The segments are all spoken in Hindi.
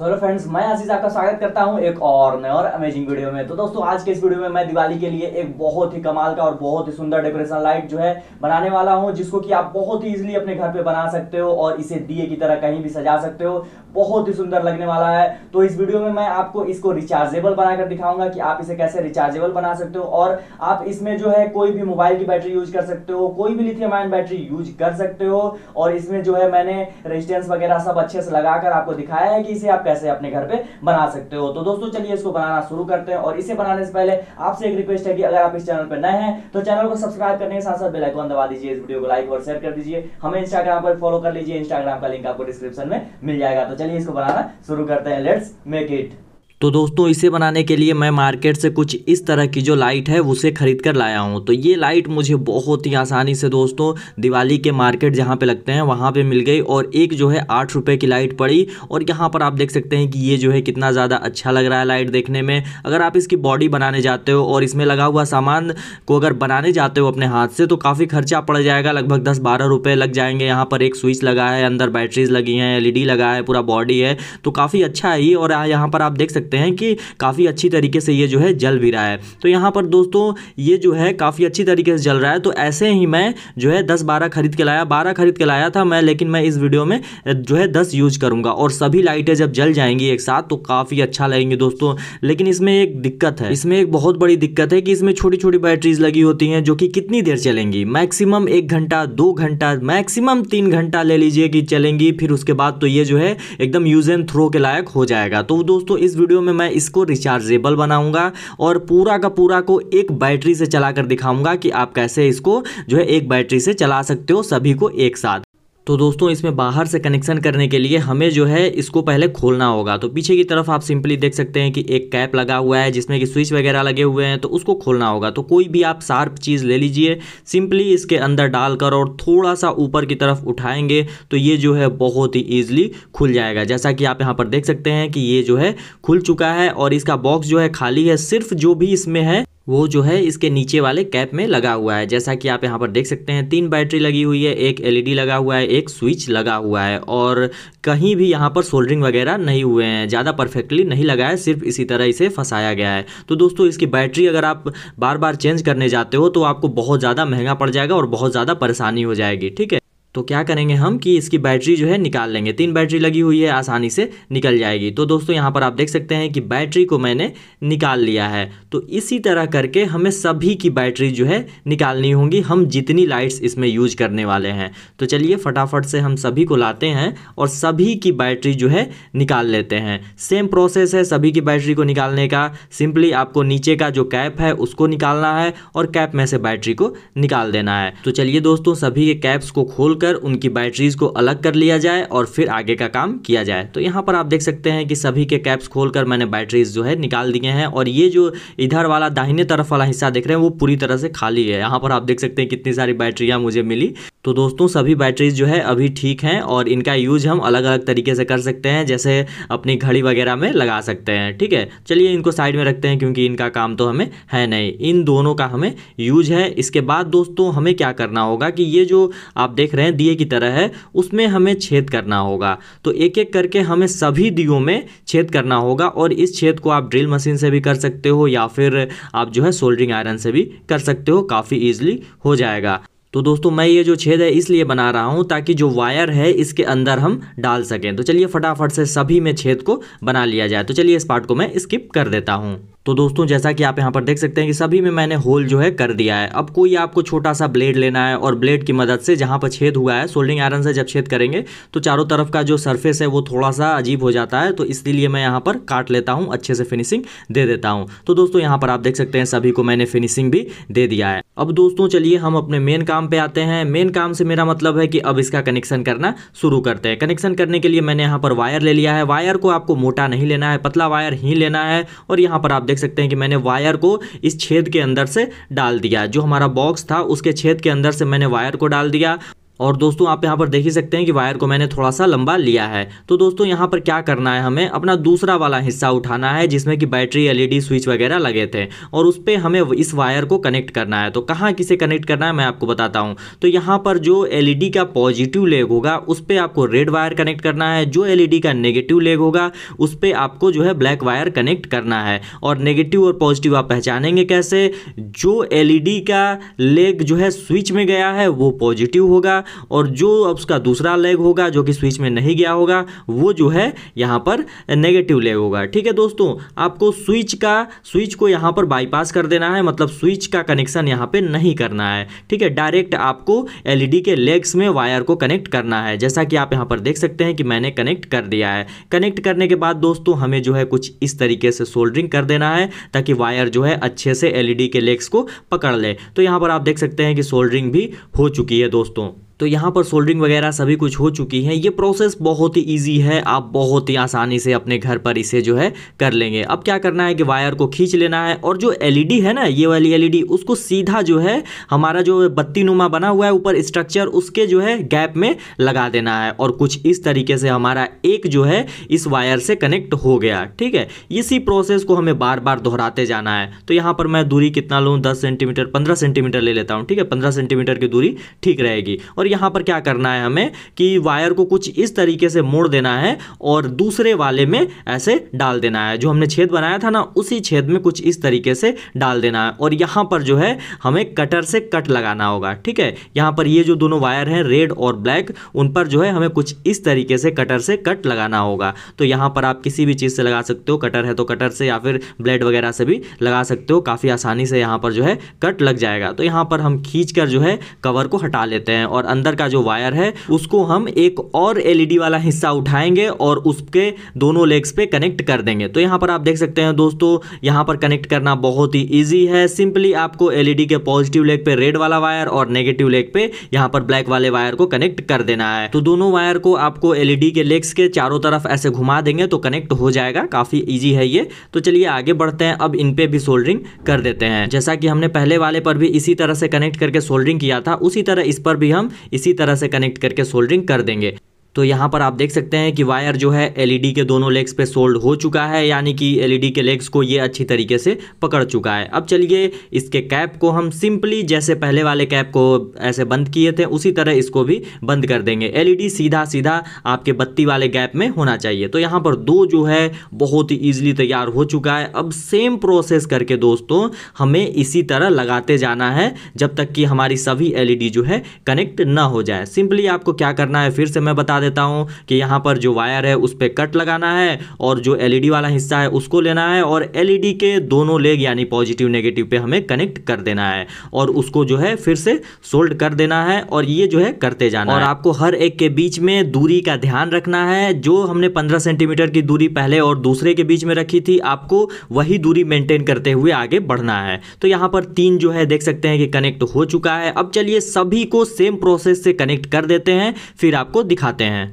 हेलो फ्रेंड्स मैं आशीष आपका स्वागत करता हूं एक और नए और अमेजिंग वीडियो में तो दोस्तों आज के इस वीडियो में मैं दिवाली के लिए एक बहुत ही कमाल का और बहुत ही सुंदर डेकोरेशन लाइट जो है बनाने वाला हूं जिसको कि आप बहुत ही इजीली अपने घर पे बना सकते हो और इसे दिए की तरह कहीं भी सजा सकते हो बहुत ही सुंदर लगने वाला है तो इस वीडियो में मैं आपको इसको रिचार्जेबल बनाकर दिखाऊंगा कि आप इसे कैसे रिचार्जेबल बना सकते हो और आप इसमें जो है कोई भी मोबाइल की बैटरी यूज कर सकते हो कोई भी लिथियम आयन बैटरी यूज कर सकते हो और इसमें जो है मैंने रेजिस्टेंस वगैरह सब अच्छे से लगाकर आपको दिखाया है कि इसे आप कैसे अपने घर पे बना सकते हो तो दोस्तों चलिए इसको बनाना शुरू करते हैं और इसे बनाने से पहले आपसे एक रिक्वेस्ट है कि अगर आप इस चैनल पर नए हैं तो चैनल को सब्सक्राइब करने के साथ साथ बेलाइकॉन दबा दीजिए इस वीडियो को लाइक और शेयर कर दीजिए हमें इंस्टाग्राम पर फॉलो कर लीजिए इंस्टाग्राम का लिंक आपको डिस्क्रिप्शन में मिल जाएगा तो चलिए इसको बनाना शुरू करते हैं लेट्स मेक इट तो दोस्तों इसे बनाने के लिए मैं मार्केट से कुछ इस तरह की जो लाइट है उसे ख़रीद कर लाया हूँ तो ये लाइट मुझे बहुत ही आसानी से दोस्तों दिवाली के मार्केट जहाँ पे लगते हैं वहाँ पे मिल गई और एक जो है आठ रुपये की लाइट पड़ी और यहाँ पर आप देख सकते हैं कि ये जो है कितना ज़्यादा अच्छा लग रहा है लाइट देखने में अगर आप इसकी बॉडी बनाने जाते हो और इसमें लगा हुआ सामान को अगर बनाने जाते हो अपने हाथ से तो काफ़ी खर्चा पड़ जाएगा लगभग दस बारह रुपये लग जाएंगे यहाँ पर एक स्विच लगा है अंदर बैटरीज लगी हैं एल लगा है पूरा बॉडी है तो काफ़ी अच्छा है ये और यहाँ पर आप देख सकते सकते हैं कि काफ़ी अच्छी तरीके से ये जो है जल भी रहा है तो यहाँ पर दोस्तों ये जो है काफ़ी अच्छी तरीके से जल रहा है तो ऐसे ही मैं जो है दस बारह खरीद के लाया बारह खरीद के लाया था मैं लेकिन मैं इस वीडियो में जो है दस यूज करूँगा और सभी लाइटें जब जल जाएंगी एक साथ तो काफ़ी अच्छा लगेंगे दोस्तों लेकिन इसमें एक दिक्कत है इसमें एक बहुत बड़ी दिक्कत है कि इसमें छोटी छोटी बैटरीज लगी होती हैं जो कि कितनी देर चलेंगी मैक्सिमम एक घंटा दो घंटा मैक्सिमम तीन घंटा ले लीजिए कि चलेंगी फिर उसके बाद तो ये जो है एकदम यूज एंड थ्रो के लायक हो जाएगा तो दोस्तों इस वीडियो वीडियो में मैं इसको रिचार्जेबल बनाऊंगा और पूरा का पूरा को एक बैटरी से चलाकर दिखाऊंगा कि आप कैसे इसको जो है एक बैटरी से चला सकते हो सभी को एक साथ तो दोस्तों इसमें बाहर से कनेक्शन करने के लिए हमें जो है इसको पहले खोलना होगा तो पीछे की तरफ आप सिंपली देख सकते हैं कि एक कैप लगा हुआ है जिसमें कि स्विच वगैरह लगे हुए हैं तो उसको खोलना होगा तो कोई भी आप शार्प चीज़ ले लीजिए सिंपली इसके अंदर डालकर और थोड़ा सा ऊपर की तरफ उठाएंगे तो ये जो है बहुत ही ईजिली खुल जाएगा जैसा कि आप यहाँ पर देख सकते हैं कि ये जो है खुल चुका है और इसका बॉक्स जो है खाली है सिर्फ जो भी इसमें है वो जो है इसके नीचे वाले कैप में लगा हुआ है जैसा कि आप यहाँ पर देख सकते हैं तीन बैटरी लगी हुई है एक एलईडी लगा हुआ है एक स्विच लगा हुआ है और कहीं भी यहाँ पर सोल्डरिंग वगैरह नहीं हुए हैं ज़्यादा परफेक्टली नहीं लगा है सिर्फ इसी तरह इसे फंसाया गया है तो दोस्तों इसकी बैटरी अगर आप बार बार चेंज करने जाते हो तो आपको बहुत ज़्यादा महंगा पड़ जाएगा और बहुत ज़्यादा परेशानी हो जाएगी ठीक है तो क्या करेंगे हम कि इसकी बैटरी जो है निकाल लेंगे तीन बैटरी लगी हुई है आसानी से निकल जाएगी तो दोस्तों यहाँ पर आप देख सकते हैं कि बैटरी को मैंने निकाल लिया है तो इसी तरह करके हमें सभी की बैटरी जो है निकालनी होगी हम जितनी लाइट्स इसमें यूज़ करने वाले हैं तो चलिए फटाफट से हम सभी को लाते हैं और सभी की बैटरी जो है निकाल लेते हैं सेम प्रोसेस है सभी की बैटरी को निकालने का सिंपली आपको नीचे का जो कैप है उसको निकालना है और कैप में से बैटरी को निकाल देना है तो चलिए दोस्तों सभी के कैप्स को खोल कर कर उनकी बैटरीज़ को अलग कर लिया जाए और फिर आगे का काम किया जाए तो यहाँ पर आप देख सकते हैं कि सभी के कैप्स खोल कर मैंने बैटरीज जो है निकाल दिए हैं और ये जो इधर वाला दाहिने तरफ वाला हिस्सा देख रहे हैं वो पूरी तरह से खाली है यहाँ पर आप देख सकते हैं कितनी सारी बैटरियाँ मुझे मिली तो दोस्तों सभी बैटरीज जो है अभी ठीक हैं और इनका यूज हम अलग अलग तरीके से कर सकते हैं जैसे अपनी घड़ी वगैरह में लगा सकते हैं ठीक है चलिए इनको साइड में रखते हैं क्योंकि इनका काम तो हमें है नहीं इन दोनों का हमें यूज है इसके बाद दोस्तों हमें क्या करना होगा कि ये जो आप देख रहे हैं दिए की तरह है उसमें हमें छेद करना होगा तो एक एक करके हमें सभी दियों में छेद करना होगा और इस छेद को आप ड्रिल मशीन से भी कर सकते हो या फिर आप जो है सोल्डरिंग आयरन से भी कर सकते हो काफ़ी ईजिली हो जाएगा तो दोस्तों मैं ये जो छेद है इसलिए बना रहा हूँ ताकि जो वायर है इसके अंदर हम डाल सकें तो चलिए फटाफट से सभी में छेद को बना लिया जाए तो चलिए इस पार्ट को मैं स्किप कर देता हूँ तो दोस्तों जैसा कि आप यहाँ पर देख सकते हैं कि सभी में मैंने होल जो है कर दिया है अब कोई आपको छोटा सा ब्लेड लेना है और ब्लेड की मदद से जहाँ पर छेद हुआ है सोल्डिंग आयरन से जब छेद करेंगे तो चारों तरफ का जो सरफेस है वो थोड़ा सा अजीब हो जाता है तो इसलिए मैं यहाँ पर काट लेता हूँ अच्छे से फिनिशिंग दे देता हूँ तो दोस्तों यहाँ पर आप देख सकते हैं सभी को मैंने फिनिशिंग भी दे दिया है अब दोस्तों चलिए हम अपने मेन काम पर आते हैं मेन काम से मेरा मतलब है कि अब इसका कनेक्शन करना शुरू करते हैं कनेक्शन करने के लिए मैंने यहाँ पर वायर ले लिया है वायर को आपको मोटा नहीं लेना है पतला वायर ही लेना है और यहाँ पर आप देख देख सकते हैं कि मैंने वायर को इस छेद के अंदर से डाल दिया जो हमारा बॉक्स था उसके छेद के अंदर से मैंने वायर को डाल दिया और दोस्तों आप यहाँ पर देख ही सकते हैं कि वायर को मैंने थोड़ा सा लंबा लिया है तो दोस्तों यहाँ पर क्या करना है हमें अपना दूसरा वाला हिस्सा उठाना है जिसमें कि बैटरी एलईडी स्विच वगैरह लगे थे और उस पर हमें इस वायर को कनेक्ट करना है तो कहाँ किसे कनेक्ट करना है मैं आपको बताता हूँ तो यहाँ पर जो एल का पॉजिटिव लेग होगा उस पर आपको रेड वायर कनेक्ट करना है जो एल का नेगेटिव लेग होगा उस पर आपको जो है ब्लैक वायर कनेक्ट करना है और नेगेटिव और पॉजिटिव आप पहचानेंगे कैसे जो एल का लेग जो है स्विच में गया है वो पॉजिटिव होगा और जो उसका दूसरा लेग होगा जो कि स्विच में नहीं गया होगा वो जो है यहाँ पर नेगेटिव लेग होगा ठीक है दोस्तों आपको स्विच का स्विच को यहाँ पर बाईपास कर देना है मतलब स्विच का कनेक्शन यहाँ पर नहीं करना है ठीक है डायरेक्ट आपको एल के लेग्स में वायर को कनेक्ट करना है जैसा कि आप यहाँ पर देख सकते हैं कि मैंने कनेक्ट कर दिया है कनेक्ट करने के बाद दोस्तों हमें जो है कुछ इस तरीके से सोल्डरिंग कर देना है ताकि वायर जो है अच्छे से एलईडी के लेग्स को पकड़ ले तो यहां पर आप देख सकते हैं कि सोल्डरिंग भी हो चुकी है दोस्तों तो यहाँ पर सोल्डरिंग वगैरह सभी कुछ हो चुकी है ये प्रोसेस बहुत ही ईजी है आप बहुत ही आसानी से अपने घर पर इसे जो है कर लेंगे अब क्या करना है कि वायर को खींच लेना है और जो एलईडी है ना ये वाली एलईडी उसको सीधा जो है हमारा जो बत्ती नुमा बना हुआ है ऊपर स्ट्रक्चर उसके जो है गैप में लगा देना है और कुछ इस तरीके से हमारा एक जो है इस वायर से कनेक्ट हो गया ठीक है इसी प्रोसेस को हमें बार बार दोहराते जाना है तो यहाँ पर मैं दूरी कितना लूँ दस सेंटीमीटर पंद्रह सेंटीमीटर ले लेता हूँ ठीक है पंद्रह सेंटीमीटर की दूरी ठीक रहेगी और और यहाँ पर क्या करना है हमें कि वायर को कुछ इस तरीके से मोड़ देना है और दूसरे वाले में ऐसे डाल देना है जो हमने छेद बनाया था ना उसी छेद में कुछ इस तरीके से डाल देना है और यहाँ पर जो है हमें कटर से कट लगाना होगा ठीक है यहाँ पर ये जो दोनों वायर हैं रेड और ब्लैक उन पर जो है हमें कुछ इस तरीके से कटर से कट लगाना होगा तो यहाँ पर आप किसी भी चीज़ से लगा सकते हो कटर है तो कटर से या फिर ब्लेड वगैरह से भी लगा सकते हो काफ़ी आसानी से यहाँ पर जो है कट लग जाएगा तो यहाँ पर हम खींच जो है कवर को हटा लेते हैं और अंदर का जो वायर है उसको हम एक और एलईडी e वाला हिस्सा उठाएंगे और उसके दोनों लेग्स पे कनेक्ट कर देंगे तो यहाँ पर आप देख सकते हैं दोस्तों यहाँ पर कनेक्ट करना बहुत ही ईजी है सिंपली आपको एलईडी e के पॉजिटिव लेग पे रेड वाला वायर और नेगेटिव लेग पे यहाँ पर ब्लैक वाले वायर को कनेक्ट कर देना है तो दोनों वायर को आपको एलईडी e के लेग्स के चारों तरफ ऐसे घुमा देंगे तो कनेक्ट हो जाएगा काफी ईजी है ये तो चलिए आगे बढ़ते हैं अब इनपे भी सोल्डरिंग कर देते हैं जैसा कि हमने पहले वाले पर भी इसी तरह से कनेक्ट करके सोल्डरिंग किया था उसी तरह इस पर भी हम इसी तरह से कनेक्ट करके सोल्डरिंग कर देंगे तो यहाँ पर आप देख सकते हैं कि वायर जो है एलईडी e के दोनों लेग्स पे सोल्ड हो चुका है यानी कि एलईडी e के लेग्स को ये अच्छी तरीके से पकड़ चुका है अब चलिए इसके कैप को हम सिंपली जैसे पहले वाले कैप को ऐसे बंद किए थे उसी तरह इसको भी बंद कर देंगे एलईडी e सीधा सीधा आपके बत्ती वाले गैप में होना चाहिए तो यहाँ पर दो जो है बहुत ही ईजिली तैयार हो चुका है अब सेम प्रोसेस करके दोस्तों हमें इसी तरह लगाते जाना है जब तक कि हमारी सभी एल जो है कनेक्ट ना हो जाए सिंपली आपको क्या करना है फिर से मैं बता देता हूँ कि यहाँ पर जो वायर है उस पर कट लगाना है और जो एल e वाला हिस्सा है उसको लेना है और एल e के दोनों लेग यानी पॉजिटिव नेगेटिव पे हमें कनेक्ट कर देना है और उसको जो है फिर से सोल्ड कर देना है और ये जो है करते जाना और है। आपको हर एक के बीच में दूरी का ध्यान रखना है जो हमने 15 सेंटीमीटर की दूरी पहले और दूसरे के बीच में रखी थी आपको वही दूरी मेंटेन करते हुए आगे बढ़ना है तो यहाँ पर तीन जो है देख सकते हैं कि कनेक्ट हो चुका है अब चलिए सभी को सेम प्रोसेस से कनेक्ट कर देते हैं फिर आपको दिखाते हैं हैं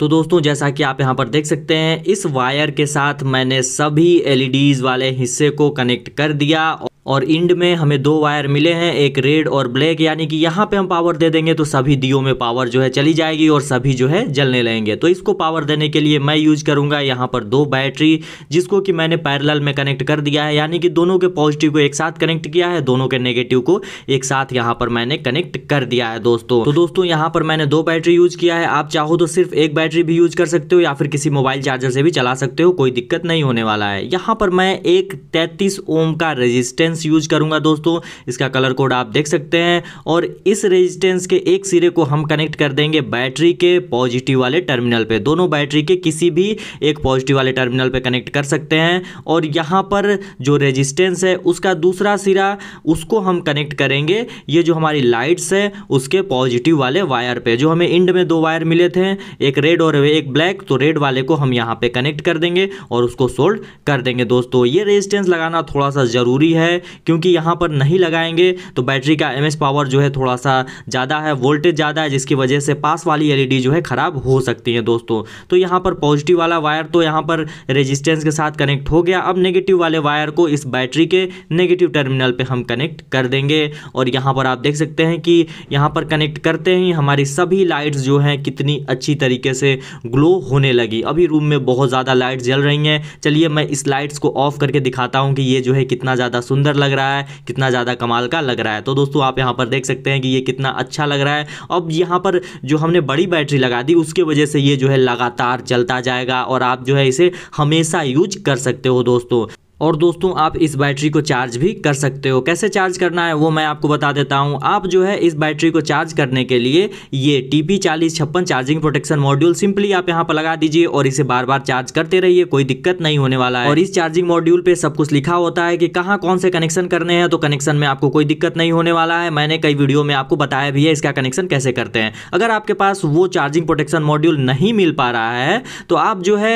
तो दोस्तों जैसा कि आप यहां पर देख सकते हैं इस वायर के साथ मैंने सभी एलईडीज़ e वाले हिस्से को कनेक्ट कर दिया और इंड में हमें दो वायर मिले हैं एक रेड और ब्लैक यानी कि यहाँ पे हम पावर दे देंगे तो सभी दियो में पावर जो है चली जाएगी और सभी जो है जलने लगेंगे तो इसको पावर देने के लिए मैं यूज करूँगा यहाँ पर दो बैटरी जिसको कि मैंने पैरल में कनेक्ट कर दिया है यानी कि दोनों के पॉजिटिव को एक साथ कनेक्ट किया है दोनों के नेगेटिव को एक साथ यहाँ पर मैंने कनेक्ट कर दिया है दोस्तों तो दोस्तों यहाँ पर मैंने दो बैटरी यूज किया है आप चाहो तो सिर्फ एक बैटरी भी यूज कर सकते हो या फिर किसी मोबाइल चार्जर से भी चला सकते हो कोई दिक्कत नहीं होने वाला है यहाँ पर मैं एक तैतीस ओम का रेजिस्टेंस रेजिस्टेंस यूज करूंगा दोस्तों इसका कलर कोड आप देख सकते हैं और इस रेजिस्टेंस के एक सिरे को हम कनेक्ट कर देंगे बैटरी के पॉजिटिव वाले टर्मिनल पर दोनों बैटरी के किसी भी एक पॉजिटिव वाले टर्मिनल पर कनेक्ट कर सकते हैं और यहाँ पर जो रेजिस्टेंस है उसका दूसरा सिरा उसको हम कनेक्ट करेंगे ये जो हमारी लाइट्स है उसके पॉजिटिव वाले वायर पे जो हमें इंड में दो वायर मिले थे एक रेड और एक ब्लैक तो रेड वाले को हम यहाँ पे कनेक्ट कर देंगे और उसको सोल्ड कर देंगे दोस्तों ये रेजिस्टेंस लगाना थोड़ा सा ज़रूरी है क्योंकि यहाँ पर नहीं लगाएंगे तो बैटरी का एम पावर जो है थोड़ा सा ज़्यादा है वोल्टेज ज़्यादा है जिसकी वजह से पास वाली एल जो है ख़राब हो सकती है दोस्तों तो यहाँ पर पॉजिटिव वाला वायर तो यहाँ पर रेजिस्टेंस के साथ कनेक्ट हो गया अब नेगेटिव वाले वायर को इस बैटरी के नेगेटिव टर्मिनल पर हम कनेक्ट कर देंगे और यहाँ पर आप देख सकते हैं कि यहाँ पर कनेक्ट करते ही हमारी सभी लाइट्स जो हैं कितनी अच्छी तरीके से ग्लो होने लगी अभी रूम में बहुत ज़्यादा लाइट्स जल रही हैं चलिए मैं इस लाइट्स को ऑफ करके दिखाता हूँ कि ये जो है कितना ज़्यादा सुंदर सुंदर लग रहा है कितना ज़्यादा कमाल का लग रहा है तो दोस्तों आप यहाँ पर देख सकते हैं कि ये कितना अच्छा लग रहा है अब यहाँ पर जो हमने बड़ी बैटरी लगा दी उसके वजह से ये जो है लगातार चलता जाएगा और आप जो है इसे हमेशा यूज कर सकते हो दोस्तों और दोस्तों आप इस बैटरी को चार्ज भी कर सकते हो कैसे चार्ज करना है वो मैं आपको बता देता हूँ आप जो है इस बैटरी को चार्ज करने के लिए ये टी पी चालीस छप्पन चार्जिंग प्रोटेक्शन मॉड्यूल सिंपली आप यहाँ पर लगा दीजिए और इसे बार बार चार्ज करते रहिए कोई दिक्कत नहीं होने वाला है और इस चार्जिंग मॉड्यूल पर सब कुछ लिखा होता है कि कहाँ कौन से कनेक्शन करने हैं तो कनेक्शन में आपको कोई दिक्कत नहीं होने वाला है मैंने कई वीडियो में आपको बताया भी है इसका कनेक्शन कैसे करते हैं अगर आपके पास वो चार्जिंग प्रोटेक्शन मॉड्यूल नहीं मिल पा रहा है तो आप जो है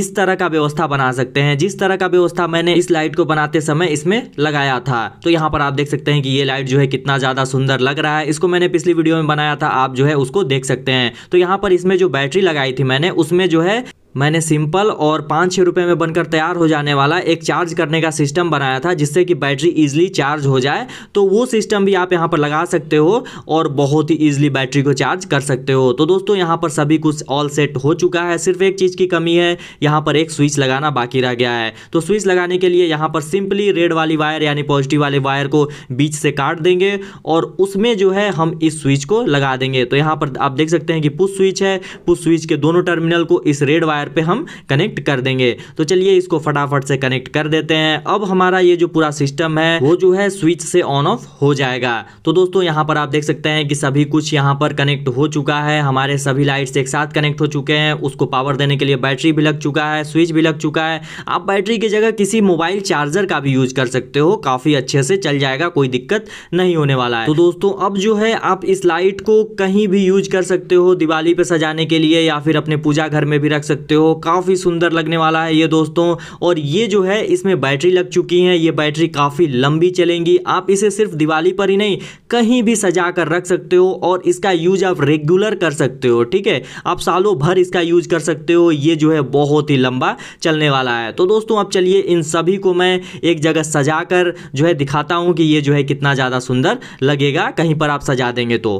इस तरह का व्यवस्था बना सकते हैं जिस तरह का व्यवस्था मैं मैंने इस लाइट को बनाते समय इसमें लगाया था तो यहाँ पर आप देख सकते हैं कि ये लाइट जो है कितना ज़्यादा सुंदर लग रहा है इसको मैंने पिछली वीडियो में बनाया था आप जो है उसको देख सकते हैं तो यहाँ पर इसमें जो बैटरी लगाई थी मैंने उसमें जो है मैंने सिंपल और पाँच छः रुपये में बनकर तैयार हो जाने वाला एक चार्ज करने का सिस्टम बनाया था जिससे कि बैटरी ईजिली चार्ज हो जाए तो वो सिस्टम भी आप यहाँ पर लगा सकते हो और बहुत ही ईजिली बैटरी को चार्ज कर सकते हो तो दोस्तों यहाँ पर सभी कुछ ऑल सेट हो चुका है सिर्फ एक चीज़ की कमी है यहाँ पर एक स्विच लगाना बाकी रह गया है तो स्विच लगाने के लिए यहाँ पर सिंपली रेड वाली वायर यानी पॉजिटिव वाले वायर को बीच से काट देंगे और उसमें जो है हम इस स्विच को लगा देंगे तो यहाँ पर आप देख सकते हैं कि पुश स्विच है पुश स्विच के दोनों टर्मिनल को इस रेड वायर वायर पे हम कनेक्ट कर देंगे तो चलिए इसको फटाफट से कनेक्ट कर देते हैं अब हमारा ये जो पूरा सिस्टम है वो जो है स्विच से ऑन ऑफ हो जाएगा तो दोस्तों यहाँ पर आप देख सकते हैं कि सभी कुछ यहाँ पर कनेक्ट हो चुका है हमारे सभी लाइट्स एक साथ कनेक्ट हो चुके हैं उसको पावर देने के लिए बैटरी भी लग चुका है स्विच भी लग चुका है आप बैटरी की जगह किसी मोबाइल चार्जर का भी यूज कर सकते हो काफ़ी अच्छे से चल जाएगा कोई दिक्कत नहीं होने वाला है तो दोस्तों अब जो है आप इस लाइट को कहीं भी यूज कर सकते हो दिवाली पे सजाने के लिए या फिर अपने पूजा घर में भी रख सकते सकते हो काफ़ी सुंदर लगने वाला है ये दोस्तों और ये जो है इसमें बैटरी लग चुकी है ये बैटरी काफ़ी लंबी चलेंगी आप इसे सिर्फ दिवाली पर ही नहीं कहीं भी सजा कर रख सकते हो और इसका यूज आप रेगुलर कर सकते हो ठीक है आप सालों भर इसका यूज कर सकते हो ये जो है बहुत ही लंबा चलने वाला है तो दोस्तों अब चलिए इन सभी को मैं एक जगह सजा कर जो है दिखाता हूँ कि ये जो है कितना ज़्यादा सुंदर लगेगा कहीं पर आप सजा देंगे तो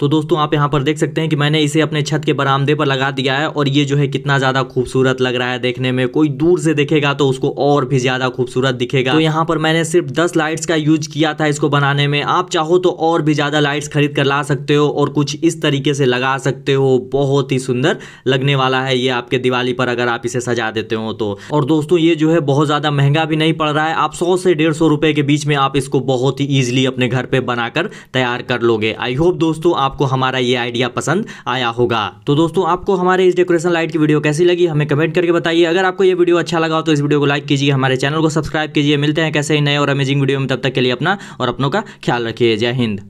तो दोस्तों आप यहाँ पर देख सकते हैं कि मैंने इसे अपने छत के बरामदे पर लगा दिया है और ये जो है कितना ज़्यादा खूबसूरत लग रहा है देखने में कोई दूर से देखेगा तो उसको और भी ज़्यादा खूबसूरत दिखेगा तो यहाँ पर मैंने सिर्फ 10 लाइट्स का यूज किया था इसको बनाने में आप चाहो तो और भी ज़्यादा लाइट्स खरीद कर ला सकते हो और कुछ इस तरीके से लगा सकते हो बहुत ही सुंदर लगने वाला है ये आपके दिवाली पर अगर आप इसे सजा देते हो तो और दोस्तों ये जो है बहुत ज़्यादा महंगा भी नहीं पड़ रहा है आप सौ से डेढ़ के बीच में आप इसको बहुत ही ईजिली अपने घर पर बनाकर तैयार कर लोगे आई होप दोस्तों आपको हमारा ये आइडिया पसंद आया होगा तो दोस्तों आपको हमारे इस डेकोरेशन लाइट की वीडियो कैसी लगी हमें कमेंट करके बताइए अगर आपको ये वीडियो अच्छा लगा हो तो इस वीडियो को लाइक कीजिए हमारे चैनल को सब्सक्राइब कीजिए मिलते हैं कैसे ही नए और अमेजिंग वीडियो में तब तक के लिए अपना और अपनों का ख्याल रखिए जय हिंद